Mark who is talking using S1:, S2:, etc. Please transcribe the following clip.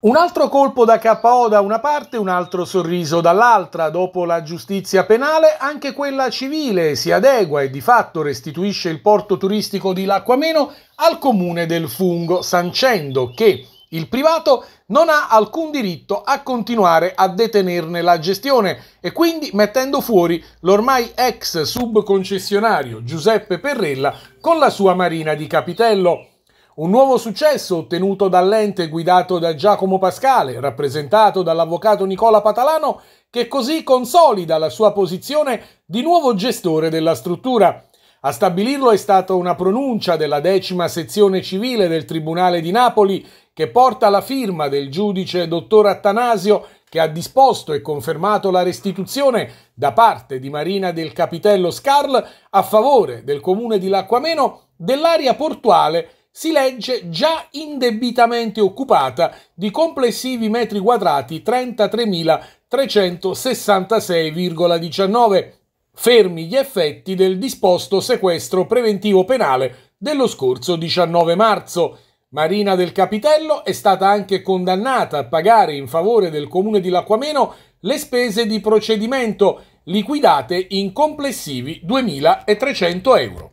S1: Un altro colpo da KO da una parte, un altro sorriso dall'altra. Dopo la giustizia penale, anche quella civile si adegua e di fatto restituisce il porto turistico di L'Acquameno al comune del Fungo, sancendo che il privato non ha alcun diritto a continuare a detenerne la gestione e quindi mettendo fuori l'ormai ex subconcessionario Giuseppe Perrella con la sua marina di Capitello. Un nuovo successo ottenuto dall'ente guidato da Giacomo Pascale, rappresentato dall'avvocato Nicola Patalano, che così consolida la sua posizione di nuovo gestore della struttura. A stabilirlo è stata una pronuncia della decima sezione civile del Tribunale di Napoli che porta la firma del giudice dottor Attanasio che ha disposto e confermato la restituzione da parte di Marina del Capitello Scarl a favore del comune di Lacquameno dell'area portuale si legge già indebitamente occupata di complessivi metri quadrati 33.366,19, fermi gli effetti del disposto sequestro preventivo penale dello scorso 19 marzo. Marina del Capitello è stata anche condannata a pagare in favore del comune di Lacquameno le spese di procedimento liquidate in complessivi 2.300 euro.